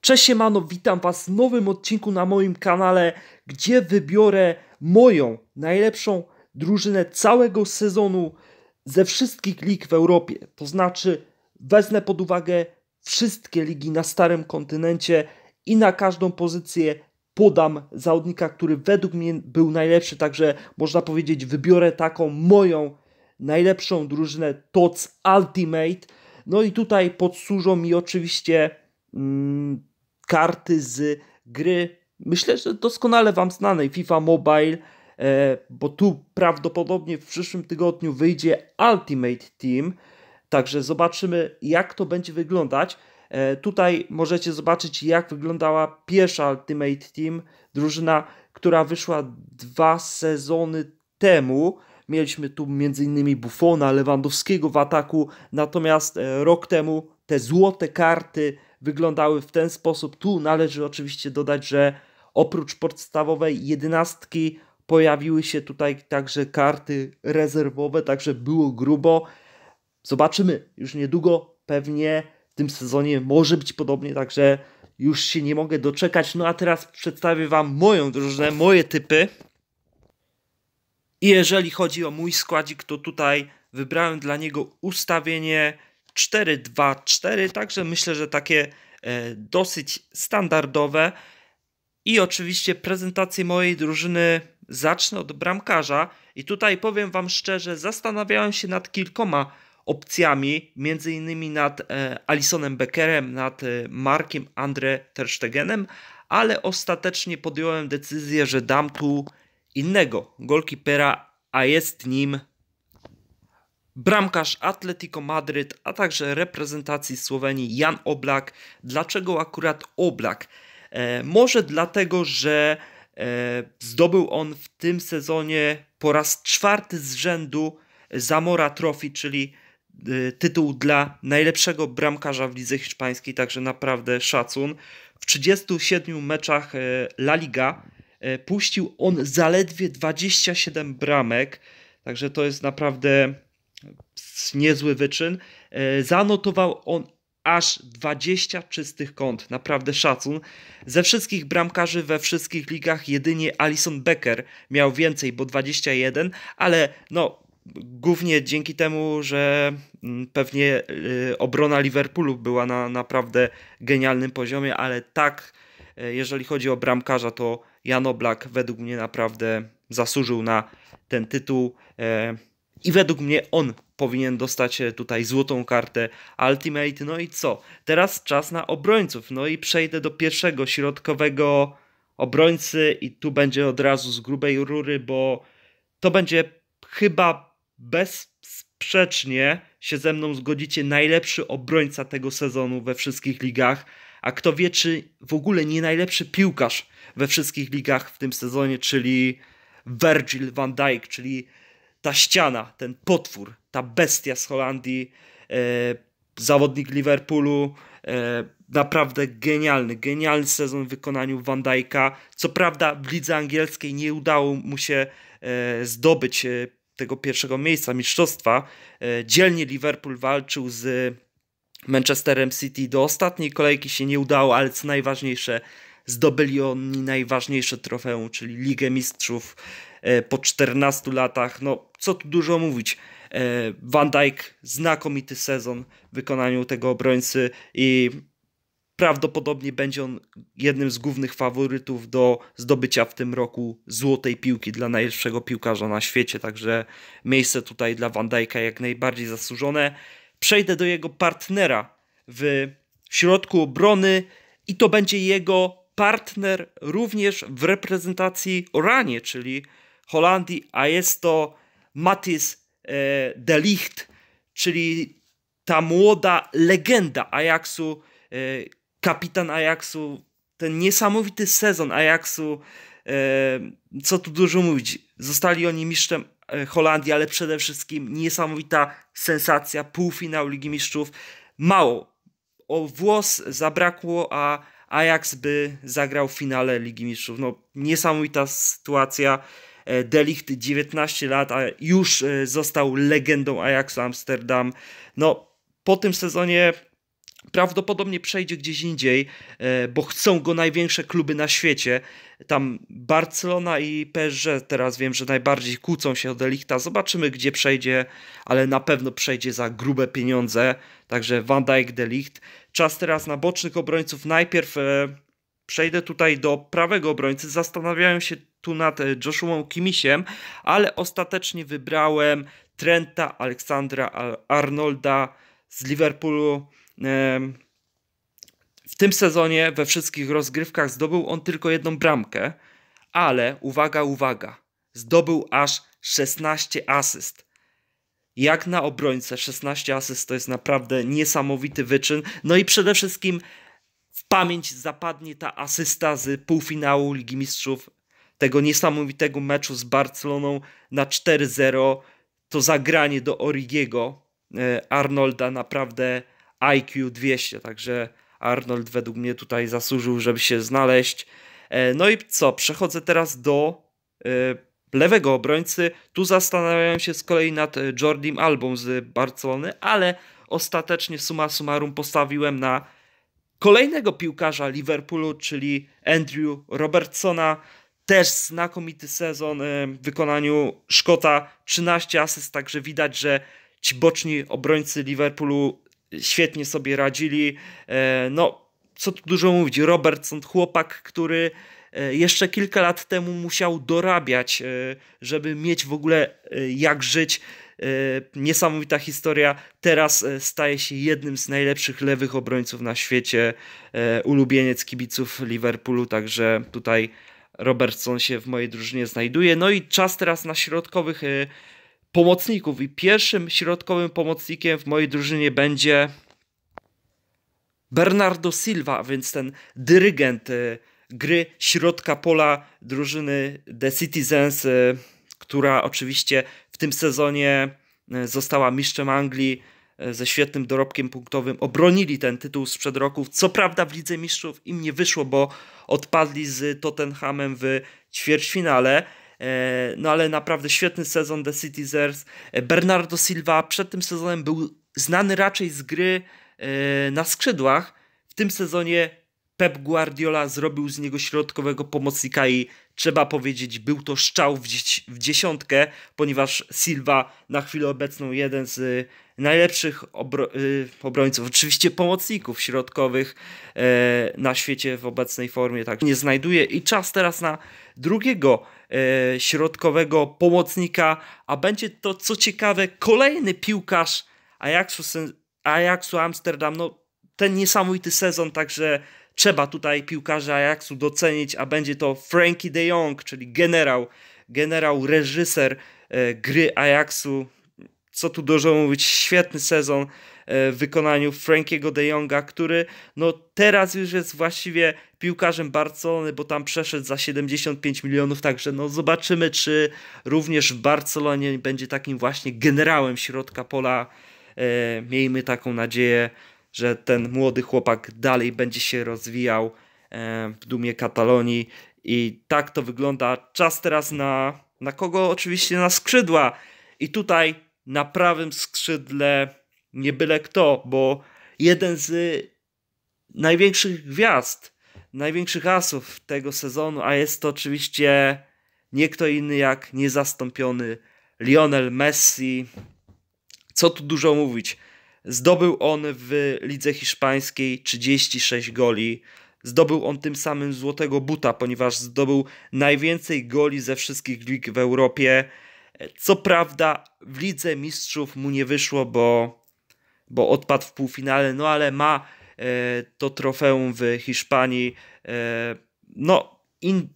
Cześć siemano, witam Was w nowym odcinku na moim kanale, gdzie wybiorę moją najlepszą drużynę całego sezonu ze wszystkich lig w Europie. To znaczy wezmę pod uwagę wszystkie ligi na starym kontynencie i na każdą pozycję podam zawodnika, który według mnie był najlepszy, także można powiedzieć wybiorę taką moją najlepszą drużynę TOC Ultimate. No i tutaj podsłużą mi oczywiście Mm, karty z gry, myślę, że doskonale Wam znanej FIFA Mobile, e, bo tu prawdopodobnie w przyszłym tygodniu wyjdzie Ultimate Team, także zobaczymy, jak to będzie wyglądać. E, tutaj możecie zobaczyć, jak wyglądała pierwsza Ultimate Team, drużyna, która wyszła dwa sezony temu. Mieliśmy tu m.in. Buffona, Lewandowskiego w ataku, natomiast e, rok temu te złote karty wyglądały w ten sposób. Tu należy oczywiście dodać, że oprócz podstawowej jedenastki pojawiły się tutaj także karty rezerwowe, także było grubo. Zobaczymy już niedługo, pewnie w tym sezonie może być podobnie, także już się nie mogę doczekać. No a teraz przedstawię Wam moją drużynę, moje typy. I jeżeli chodzi o mój składzik, to tutaj wybrałem dla niego ustawienie 4-2-4, także myślę, że takie e, dosyć standardowe. I oczywiście prezentację mojej drużyny zacznę od bramkarza. I tutaj powiem Wam szczerze, zastanawiałem się nad kilkoma opcjami, między innymi nad e, Alisonem Beckerem, nad e, Markiem Andre Terstegenem, ale ostatecznie podjąłem decyzję, że dam tu innego golkipera, a jest nim Bramkarz Atletico Madryt, a także reprezentacji Słowenii Jan Oblak. Dlaczego akurat Oblak? E, może dlatego, że e, zdobył on w tym sezonie po raz czwarty z rzędu Zamora Trophy, czyli e, tytuł dla najlepszego bramkarza w lidze hiszpańskiej, także naprawdę szacun. W 37 meczach e, La Liga e, puścił on zaledwie 27 bramek, także to jest naprawdę niezły wyczyn. E, zanotował on aż 20 czystych kąt, naprawdę szacun. Ze wszystkich bramkarzy we wszystkich ligach jedynie Alison Becker miał więcej, bo 21, ale no głównie dzięki temu, że mm, pewnie e, obrona Liverpoolu była na naprawdę genialnym poziomie, ale tak, e, jeżeli chodzi o bramkarza, to Jan Oblak według mnie naprawdę zasłużył na ten tytuł. I według mnie on powinien dostać e, tutaj złotą kartę Ultimate. No i co? Teraz czas na obrońców. No i przejdę do pierwszego środkowego obrońcy i tu będzie od razu z grubej rury, bo to będzie chyba bezsprzecznie się ze mną zgodzicie najlepszy obrońca tego sezonu we wszystkich ligach. A kto wie, czy w ogóle nie najlepszy piłkarz we wszystkich ligach w tym sezonie, czyli Virgil van Dijk, czyli ta ściana, ten potwór, ta bestia z Holandii, e, zawodnik Liverpoolu, e, naprawdę genialny, genialny sezon w wykonaniu Van Dijk'a. Co prawda w lidze angielskiej nie udało mu się e, zdobyć e, tego pierwszego miejsca mistrzostwa. E, dzielnie Liverpool walczył z Manchesterem City do ostatniej kolejki się nie udało, ale co najważniejsze, zdobyli oni najważniejsze trofeum, czyli Ligę Mistrzów E, po 14 latach. No, co tu dużo mówić. E, Van Dijk znakomity sezon w wykonaniu tego obrońcy i prawdopodobnie będzie on jednym z głównych faworytów do zdobycia w tym roku złotej piłki dla najlepszego piłkarza na świecie, także miejsce tutaj dla Van Dijk'a jak najbardziej zasłużone. Przejdę do jego partnera w środku obrony i to będzie jego partner również w reprezentacji Oranie, czyli Holandii, a jest to Matis e, de Licht, czyli ta młoda legenda Ajaxu, e, kapitan Ajaxu, ten niesamowity sezon Ajaxu, e, co tu dużo mówić, zostali oni mistrzem Holandii, ale przede wszystkim niesamowita sensacja, półfinał Ligi Mistrzów, mało, o włos zabrakło, a Ajax by zagrał w finale Ligi Mistrzów. No, niesamowita sytuacja. E, Delicht 19 lat, a już e, został legendą Ajaxu Amsterdam. No, po tym sezonie prawdopodobnie przejdzie gdzieś indziej, e, bo chcą go największe kluby na świecie. Tam Barcelona i PSG teraz wiem, że najbardziej kłócą się o Delichta. Zobaczymy, gdzie przejdzie, ale na pewno przejdzie za grube pieniądze. Także Van Dijk, Delikt. Czas teraz na bocznych obrońców. Najpierw Przejdę tutaj do prawego obrońcy. Zastanawiałem się tu nad e, Joshua Kimisiem, ale ostatecznie wybrałem Trenta Aleksandra Arnolda z Liverpoolu. E, w tym sezonie we wszystkich rozgrywkach zdobył on tylko jedną bramkę, ale uwaga, uwaga, zdobył aż 16 asyst. Jak na obrońcę 16 asyst to jest naprawdę niesamowity wyczyn. No i przede wszystkim pamięć zapadnie ta asysta z półfinału Ligi Mistrzów, tego niesamowitego meczu z Barceloną na 4-0, to zagranie do Origiego e, Arnolda naprawdę IQ 200, także Arnold według mnie tutaj zasłużył, żeby się znaleźć. E, no i co, przechodzę teraz do e, lewego obrońcy. Tu zastanawiałem się z kolei nad Jordim Albą z Barcelony, ale ostatecznie suma summarum postawiłem na kolejnego piłkarza Liverpoolu, czyli Andrew Robertsona. Też znakomity sezon e, w wykonaniu Szkota, 13 asyst, także widać, że ci boczni obrońcy Liverpoolu świetnie sobie radzili. E, no, co tu dużo mówić, Robertson, chłopak, który e, jeszcze kilka lat temu musiał dorabiać, żeby mieć w ogóle jak żyć. E, niesamowita historia. Teraz e, staje się jednym z najlepszych lewych obrońców na świecie, e, ulubieniec kibiców Liverpoolu, także tutaj Robertson się w mojej drużynie znajduje. No i czas teraz na środkowych pomocników i pierwszym środkowym pomocnikiem w mojej drużynie będzie Bernardo Silva, więc ten dyrygent gry środka pola drużyny The Citizens, która oczywiście w tym sezonie e, została mistrzem Anglii e, ze świetnym dorobkiem punktowym. Obronili ten tytuł sprzed roku. Co prawda w Lidze Mistrzów im nie wyszło, bo odpadli z Tottenhamem w ćwierćfinale. E, no ale naprawdę świetny sezon The Citizens. Bernardo Silva przed tym sezonem był znany raczej z gry na skrzydłach. W tym sezonie Pep Guardiola zrobił z niego środkowego pomocnika i trzeba powiedzieć, był to szczał w, w dziesiątkę, ponieważ Silva na chwilę obecną jeden z y, najlepszych obro y, obrońców, oczywiście pomocników środkowych e, na świecie w obecnej formie tak nie znajduje. I czas teraz na drugiego e, środkowego pomocnika, a będzie to co ciekawe kolejny piłkarz Ajaxu, Ajaxu Amsterdam. No, ten niesamowity sezon, także trzeba tutaj piłkarza Ajaxu docenić, a będzie to Frankie de Jong, czyli generał, generał, reżyser e, gry Ajaxu. Co tu dużo mówić, świetny sezon e, w wykonaniu Frankiego de Jonga, który no teraz już jest właściwie piłkarzem Barcelony, bo tam przeszedł za 75 milionów, także no zobaczymy, czy również w Barcelonie będzie takim właśnie generałem środka pola. E, miejmy taką nadzieję, że ten młody chłopak dalej będzie się rozwijał e, w dumie Katalonii i tak to wygląda. Czas teraz na, na kogo? Oczywiście na skrzydła. I tutaj na prawym skrzydle nie byle kto, bo jeden z największych gwiazd, największych asów tego sezonu, a jest to oczywiście nie kto inny jak niezastąpiony Lionel Messi. Co tu dużo mówić? Zdobył on w lidze hiszpańskiej 36 goli. Zdobył on tym samym złotego buta, ponieważ zdobył najwięcej goli ze wszystkich lig w Europie. Co prawda w lidze mistrzów mu nie wyszło, bo, bo odpadł w półfinale, no ale ma e, to trofeum w Hiszpanii. E, no, in,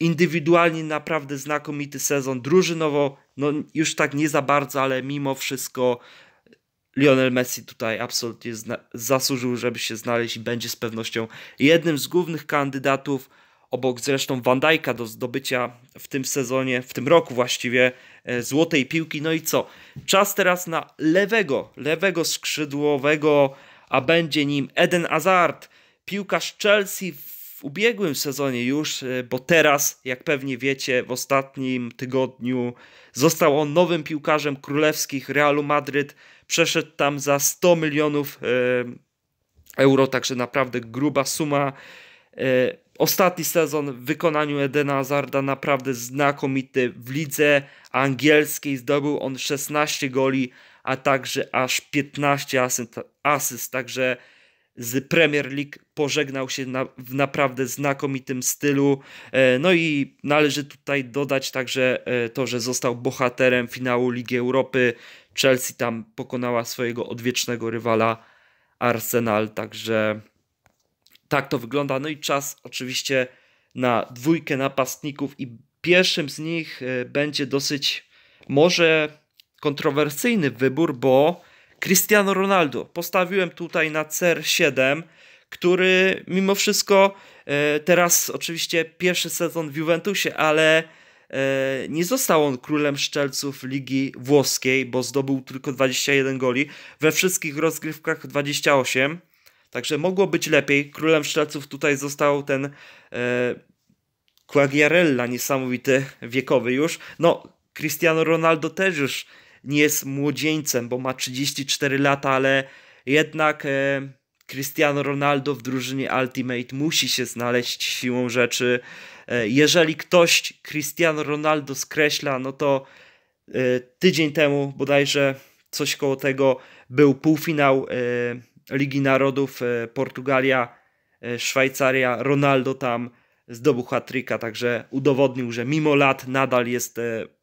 indywidualnie naprawdę znakomity sezon, drużynowo no już tak nie za bardzo, ale mimo wszystko Lionel Messi tutaj absolutnie zasłużył, żeby się znaleźć i będzie z pewnością jednym z głównych kandydatów, obok zresztą Van Dijk'a do zdobycia w tym sezonie, w tym roku właściwie, e, złotej piłki. No i co? Czas teraz na lewego, lewego skrzydłowego, a będzie nim Eden Hazard, piłkarz Chelsea w w ubiegłym sezonie już, e, bo teraz, jak pewnie wiecie, w ostatnim tygodniu został on nowym piłkarzem królewskich Realu Madryt. Przeszedł tam za 100 milionów e, euro, także naprawdę gruba suma. E, ostatni sezon w wykonaniu Edena Hazarda naprawdę znakomity. W lidze angielskiej zdobył on 16 goli, a także aż 15 asyst, asyst także z Premier League pożegnał się na, w naprawdę znakomitym stylu. E, no i należy tutaj dodać także e, to, że został bohaterem finału Ligi Europy. Chelsea tam pokonała swojego odwiecznego rywala Arsenal, także tak to wygląda. No i czas oczywiście na dwójkę napastników i pierwszym z nich e, będzie dosyć może kontrowersyjny wybór, bo Cristiano Ronaldo. Postawiłem tutaj na CR7, który mimo wszystko e, teraz oczywiście pierwszy sezon w Juventusie, ale e, nie został on królem szczelców Ligi Włoskiej, bo zdobył tylko 21 goli, we wszystkich rozgrywkach 28. Także mogło być lepiej. Królem szczelców tutaj został ten e, Quagliarella, niesamowity, wiekowy już. No, Cristiano Ronaldo też już nie jest młodzieńcem, bo ma 34 lata, ale jednak e, Cristiano Ronaldo w drużynie Ultimate musi się znaleźć siłą rzeczy. E, jeżeli ktoś Cristiano Ronaldo skreśla, no to e, tydzień temu bodajże coś koło tego był półfinał e, Ligi Narodów e, Portugalia, e, Szwajcaria. Ronaldo tam zdobył hat także udowodnił, że mimo lat nadal jest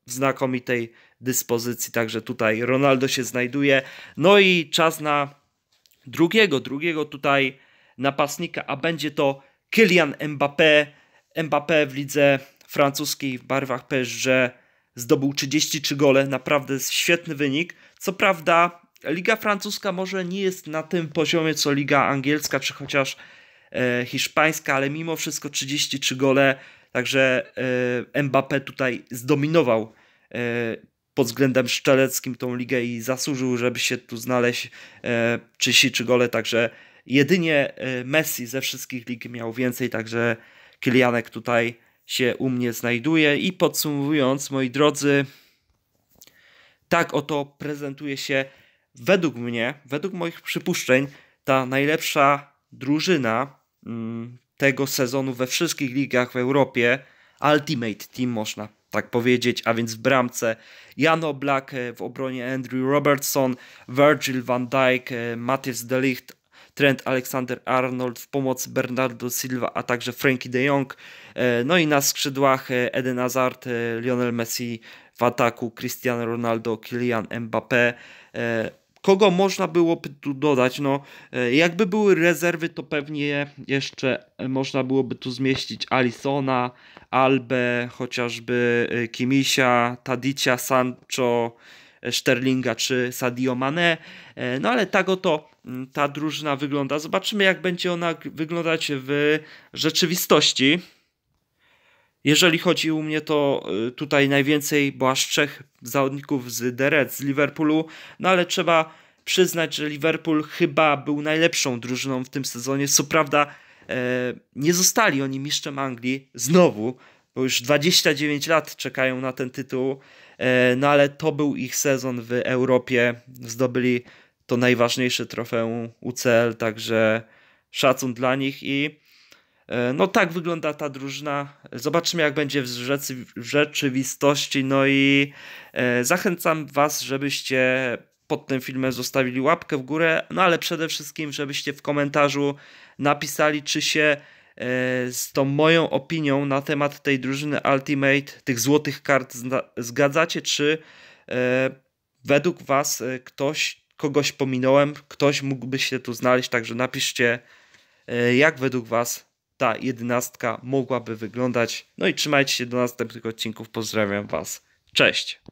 w znakomitej dyspozycji, także tutaj Ronaldo się znajduje. No i czas na drugiego, drugiego tutaj napastnika, a będzie to Kylian Mbappé. Mbappé w lidze francuskiej w barwach PSG zdobył 33 gole, naprawdę świetny wynik. Co prawda Liga francuska może nie jest na tym poziomie co Liga angielska czy chociaż e, hiszpańska, ale mimo wszystko 33 gole, także e, Mbappé tutaj zdominował e, pod względem szczeleckim tą ligę i zasłużył, żeby się tu znaleźć e, czy si, czy gole, także jedynie e, Messi ze wszystkich lig miał więcej, także Kylianek tutaj się u mnie znajduje i podsumowując, moi drodzy, tak oto prezentuje się według mnie, według moich przypuszczeń, ta najlepsza drużyna mm, tego sezonu we wszystkich ligach w Europie, Ultimate Team można tak powiedzieć, a więc w bramce Jan Oblak, e, w obronie Andrew Robertson, Virgil van Dijk, e, Matthias Delicht, Trent Alexander-Arnold, w pomocy Bernardo Silva, a także Frankie de Jong, e, no i na skrzydłach Eden Hazard, Lionel Messi w ataku, Cristiano Ronaldo, Kylian Mbappé, kogo można byłoby tu dodać? No, jakby były rezerwy, to pewnie jeszcze można byłoby tu zmieścić Alisona, Albe, chociażby y, Kimisia, Tadicia, Sancho, y, Sterlinga czy Sadio Mane. E, no ale tak oto mm, ta drużyna wygląda. Zobaczymy jak będzie ona wyglądać w rzeczywistości. Jeżeli chodzi u mnie, to y, tutaj najwięcej, bo aż trzech zawodników z Deret, z Liverpoolu, no ale trzeba przyznać, że Liverpool chyba był najlepszą drużyną w tym sezonie. Co prawda E, nie zostali oni mistrzem Anglii znowu, bo już 29 lat czekają na ten tytuł, e, no ale to był ich sezon w Europie. Zdobyli to najważniejsze trofeum UCL, także szacun dla nich i e, no tak wygląda ta drużyna. Zobaczymy jak będzie w, rzeczy, w rzeczywistości. No i zachęcam Was, żebyście pod tym filmem zostawili łapkę w górę, no ale przede wszystkim, żebyście w komentarzu napisali, czy się e, z tą moją opinią na temat tej drużyny Ultimate, tych złotych kart zgadzacie, czy e, według Was e, ktoś, kogoś pominąłem, ktoś mógłby się tu znaleźć, także napiszcie, jak według Was ta jedynastka mogłaby wyglądać. No i trzymajcie się do następnych odcinków. Pozdrawiam Was. Cześć!